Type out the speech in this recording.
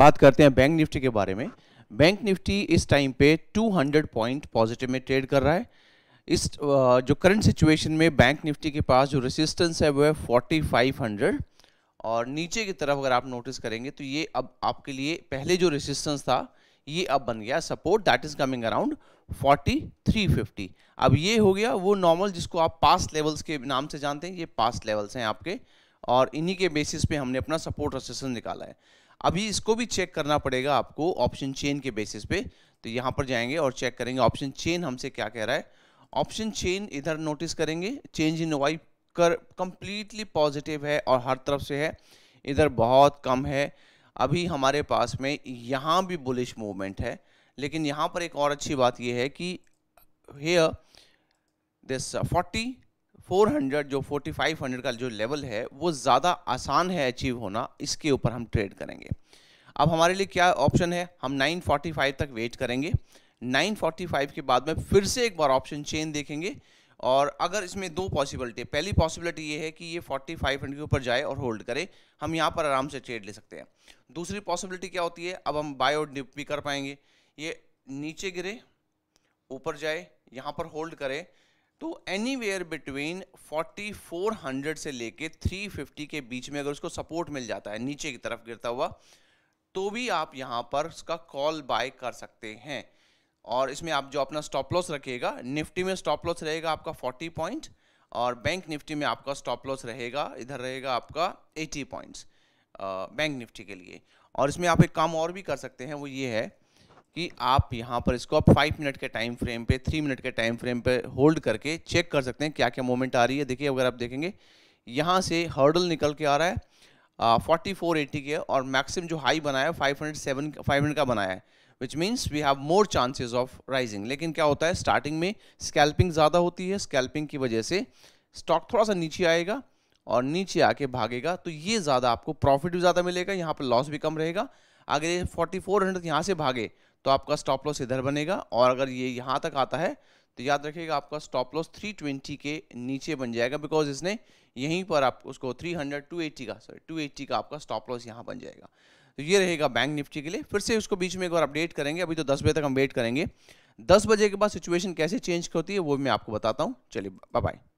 बात करते हैं बैंक निफ्टी के बारे में बैंक निफ्टी इस टाइम पे 200 पॉइंट पॉजिटिव में ट्रेड कर रहा है इस जो करंट सिचुएशन में बैंक निफ्टी के पास जो रेसिस्टेंस है वो है 4500 और नीचे की तरफ अगर आप नोटिस करेंगे तो ये अब आपके लिए पहले जो रेसिस्टेंस था ये अब बन गया support that is coming around 4350 अब ये हो गया वो नॉर्मल जिसको आप पास लेवल्स के नाम से जानते हैं ये पास लेवल्स हैं आपके और इन्हीं के बेसिस पे हमने अपना सपोर्ट रेसिस्टेंस निकाला है अभी इसको भी चेक करना पड़ेगा आपको ऑप्शन चेन के बेसिस पे तो यहाँ पर जाएंगे और चेक करेंगे ऑप्शन चेन हमसे क्या कह रहा है ऑप्शन चेन इधर नोटिस करेंगे चेंज इन वाई कर कम्प्लीटली पॉजिटिव है और हर तरफ से है इधर बहुत कम है अभी हमारे पास में यहाँ भी बुलिश मूवमेंट है लेकिन यहाँ पर एक और अच्छी बात यह है कि हेयर दिस फोर्टी 400 जो 4500 का जो लेवल है वो ज़्यादा आसान है अचीव होना इसके ऊपर हम ट्रेड करेंगे अब हमारे लिए क्या ऑप्शन है हम 945 तक वेट करेंगे 945 के बाद में फिर से एक बार ऑप्शन चेन देखेंगे और अगर इसमें दो पॉसिबिलिटी पहली पॉसिबिलिटी ये है कि ये 4500 के ऊपर जाए और होल्ड करे हम यहाँ पर आराम से ट्रेड ले सकते हैं दूसरी पॉसिबिलिटी क्या होती है अब हम बाय और डिप भी कर पाएंगे ये नीचे गिरे ऊपर जाए यहाँ पर होल्ड करें तो any between forty four hundred से लेके फिफ्टी के बीच में अगर उसको सपोर्ट मिल जाता है नीचे की तरफ गिरता हुआ तो भी आप यहाँ पर उसका कॉल बाय कर सकते हैं और इसमें आप जो अपना स्टॉप लॉस रखिएगा निफ्टी में स्टॉप लॉस रहेगा आपका फोर्टी पॉइंट और बैंक निफ्टी में आपका स्टॉप लॉस रहेगा इधर रहेगा आपका एटी पॉइंट्स बैंक निफ्टी के लिए और इसमें आप एक काम और भी कर सकते हैं वो ये है कि आप यहाँ पर इसको आप फाइव मिनट के टाइम फ्रेम पे थ्री मिनट के टाइम फ्रेम पे होल्ड करके चेक कर सकते हैं क्या क्या मोमेंट आ रही है देखिए अगर आप देखेंगे यहाँ से हर्डल निकल के आ रहा है फोर्टी फोर एटी के और मैक्सिमम जो हाई बनाया है five hundred seven five hundred का बनाया है which means we have more chances of rising लेकिन क्या होता है स्टार्टिंग में स्कैल्पिंग ज़्यादा होती है स्कैल्पिंग की वजह से स्टॉक थोड़ा सा नीचे आएगा और नीचे आके भागेगा तो ये ज़्यादा आपको प्रॉफिट भी ज़्यादा मिलेगा यहाँ पर लॉस भी कम रहेगा अगर ये फोर्टी फोर हंड्रेड यहाँ से भागे तो आपका स्टॉप लॉस इधर बनेगा और अगर ये यहाँ तक आता है तो याद रखिएगा आपका स्टॉप लॉस 320 के नीचे बन जाएगा बिकॉज इसने यहीं पर आप उसको 300 280 का सॉरी 280 का आपका स्टॉप लॉस यहाँ बन जाएगा तो ये रहेगा बैंक निफ्टी के लिए फिर से उसको बीच में एक बार अपडेट करेंगे अभी तो दस बजे तक हम वेट करेंगे दस बजे के बाद सिचुएशन कैसे चेंज होती है वो मैं आपको बताता हूँ चलिए बाय बाय